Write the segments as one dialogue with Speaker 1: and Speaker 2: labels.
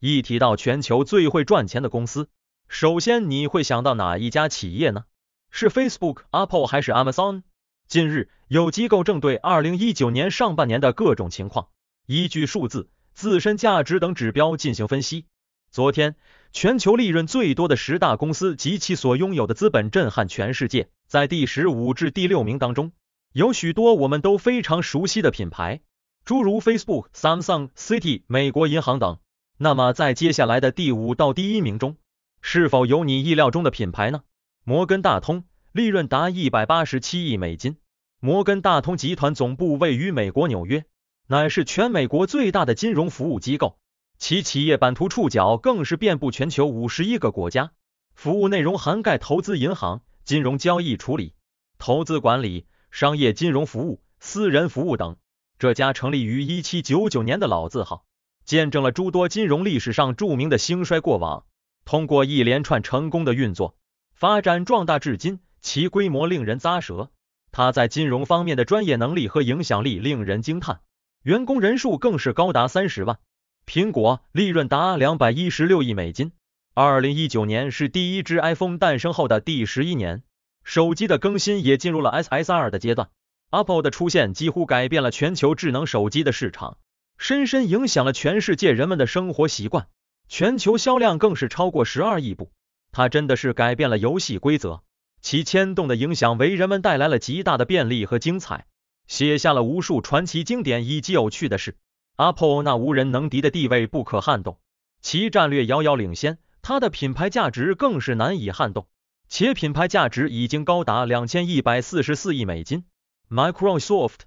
Speaker 1: 一提到全球最会赚钱的公司，首先你会想到哪一家企业呢？是 Facebook、Apple 还是 Amazon？近日，有机构正对二零一九年上半年的各种情况，依据数字、自身价值等指标进行分析。昨天，全球利润最多的十大公司及其所拥有的资本震撼全世界。在第十五至第六名当中，有许多我们都非常熟悉的品牌，诸如 Facebook、Samsung、Cit、y 美国银行等。那么，在接下来的第五到第一名中，是否有你意料中的品牌呢？摩根大通利润达一百八十七亿美金。摩根大通集团总部位于美国纽约，乃是全美国最大的金融服务机构，其企业版图触角更是遍布全球五十一个国家，服务内容涵盖投资银行、金融交易处理、投资管理、商业金融服务、私人服务等。这家成立于一七九九年的老字号。见证了诸多金融历史上著名的兴衰过往，通过一连串成功的运作，发展壮大至今，其规模令人咂舌。他在金融方面的专业能力和影响力令人惊叹，员工人数更是高达三十万。苹果利润达两百一十六亿美金。二零一九年是第一只 iPhone 诞生后的第十一年，手机的更新也进入了 SSR 的阶段。Apple 的出现几乎改变了全球智能手机的市场。深深影响了全世界人们的生活习惯，全球销量更是超过十二亿部，它真的是改变了游戏规则，其牵动的影响为人们带来了极大的便利和精彩，写下了无数传奇经典以及有趣的事。Apple 那无人能敌的地位不可撼动，其战略遥遥领先，它的品牌价值更是难以撼动，且品牌价值已经高达两千一百四十四亿美金。Microsoft。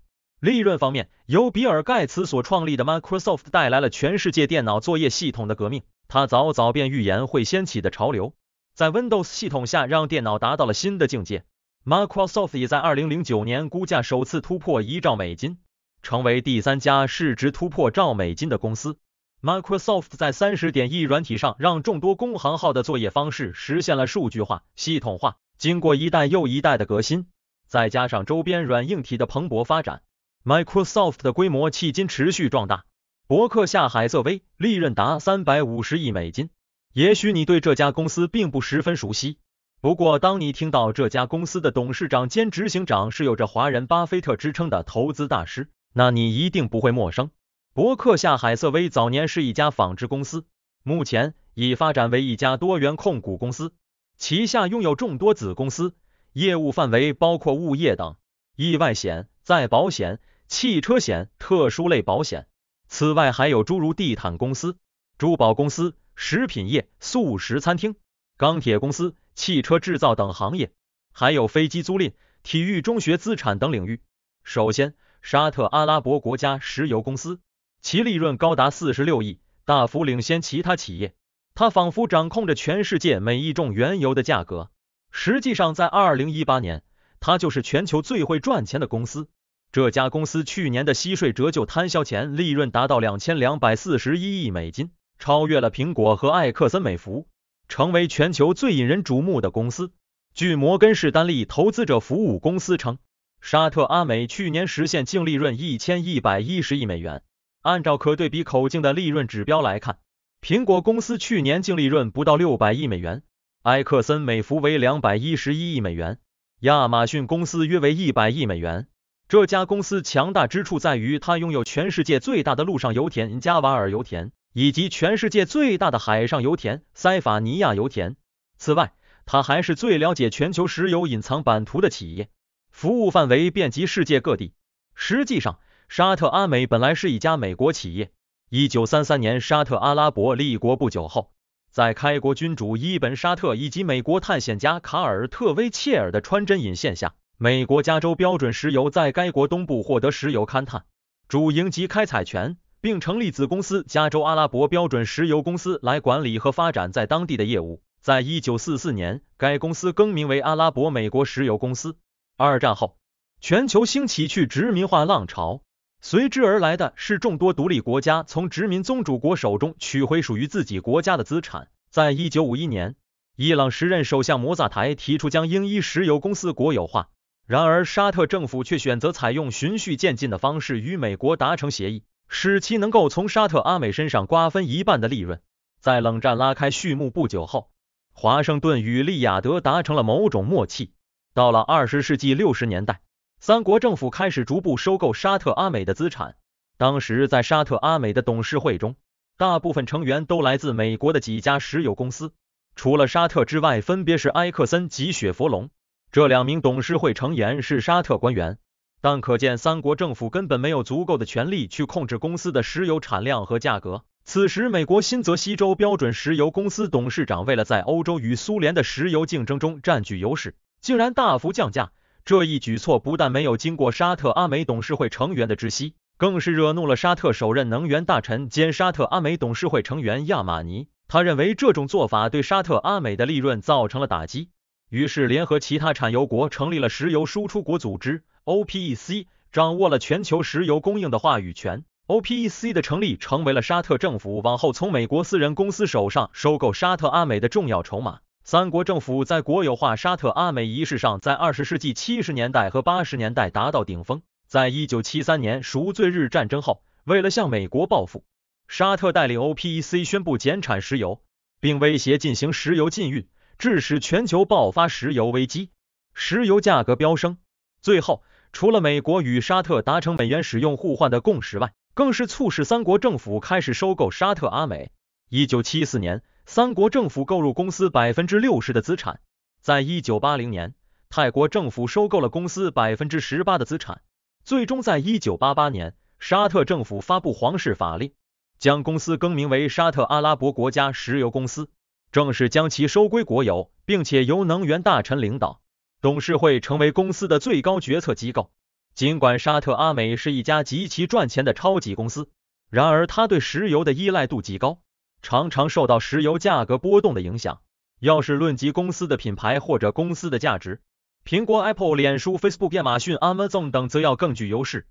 Speaker 1: 利润方面，由比尔·盖茨所创立的 Microsoft 带来了全世界电脑作业系统的革命。他早早便预言会掀起的潮流，在 Windows 系统下让电脑达到了新的境界。Microsoft 也在2009年估价首次突破一兆美金，成为第三家市值突破兆美金的公司。Microsoft 在三十点一软体上让众多工行号的作业方式实现了数据化、系统化。经过一代又一代的革新，再加上周边软硬体的蓬勃发展。Microsoft 的规模迄今持续壮大。伯克夏·海瑟威利润达三百五十亿美金。也许你对这家公司并不十分熟悉，不过当你听到这家公司的董事长兼执行长是有着“华人巴菲特”之称的投资大师，那你一定不会陌生。伯克夏·海瑟威早年是一家纺织公司，目前已发展为一家多元控股公司，旗下拥有众多子公司，业务范围包括物业等、意外险。再保险、汽车险、特殊类保险，此外还有诸如地毯公司、珠宝公司、食品业、素食餐厅、钢铁公司、汽车制造等行业，还有飞机租赁、体育、中学资产等领域。首先，沙特阿拉伯国家石油公司，其利润高达四十六亿，大幅领先其他企业。它仿佛掌控着全世界每一种原油的价格。实际上，在二零一八年，它就是全球最会赚钱的公司。这家公司去年的息税折旧摊销前利润达到两千两百四十一亿美金，超越了苹果和埃克森美孚，成为全球最引人瞩目的公司。据摩根士丹利投资者服务公司称，沙特阿美去年实现净利润一千一百一十亿美元。按照可对比口径的利润指标来看，苹果公司去年净利润不到六百亿美元，埃克森美孚为两百一十一亿美元，亚马逊公司约为一百亿美元。这家公司强大之处在于，它拥有全世界最大的陆上油田加瓦尔油田，以及全世界最大的海上油田塞法尼亚油田。此外，它还是最了解全球石油隐藏版图的企业，服务范围遍及世界各地。实际上，沙特阿美本来是一家美国企业。一九三三年，沙特阿拉伯立国不久后，在开国君主伊本沙特以及美国探险家卡尔特威切尔的穿针引线下。美国加州标准石油在该国东部获得石油勘探、主营及开采权，并成立子公司加州阿拉伯标准石油公司来管理和发展在当地的业务。在一九四四年，该公司更名为阿拉伯美国石油公司。二战后，全球兴起去殖民化浪潮，随之而来的是众多独立国家从殖民宗主国手中取回属于自己国家的资产。在一九五一年，伊朗时任首相摩萨台提出将英伊石油公司国有化。然而，沙特政府却选择采用循序渐进的方式与美国达成协议，使其能够从沙特阿美身上瓜分一半的利润。在冷战拉开序幕不久后，华盛顿与利雅得达成了某种默契。到了20世纪60年代，三国政府开始逐步收购沙特阿美的资产。当时，在沙特阿美的董事会中，大部分成员都来自美国的几家石油公司，除了沙特之外，分别是埃克森及雪佛龙。这两名董事会成员是沙特官员，但可见三国政府根本没有足够的权力去控制公司的石油产量和价格。此时，美国新泽西州标准石油公司董事长为了在欧洲与苏联的石油竞争中占据优势，竟然大幅降价。这一举措不但没有经过沙特阿美董事会成员的知悉，更是惹怒了沙特首任能源大臣兼沙特阿美董事会成员亚马尼。他认为这种做法对沙特阿美的利润造成了打击。于是，联合其他产油国成立了石油输出国组织 （OPEC），掌握了全球石油供应的话语权。OPEC 的成立成为了沙特政府往后从美国私人公司手上收购沙特阿美的重要筹码。三国政府在国有化沙特阿美仪式上，在二十世纪七十年代和八十年代达到顶峰。在一九七三年赎罪日战争后，为了向美国报复，沙特带领 OPEC 宣布减产石油，并威胁进行石油禁运。致使全球爆发石油危机，石油价格飙升。最后，除了美国与沙特达成美元使用互换的共识外，更是促使三国政府开始收购沙特阿美。一九七四年，三国政府购入公司百分之六十的资产；在一九八零年，泰国政府收购了公司百分之十八的资产；最终在一九八八年，沙特政府发布皇室法令，将公司更名为沙特阿拉伯国家石油公司。正式将其收归国有，并且由能源大臣领导，董事会成为公司的最高决策机构。尽管沙特阿美是一家极其赚钱的超级公司，然而它对石油的依赖度极高，常常受到石油价格波动的影响。要是论及公司的品牌或者公司的价值，苹果 Apple、脸书 Facebook、亚马逊 Amazon 等则要更具优势。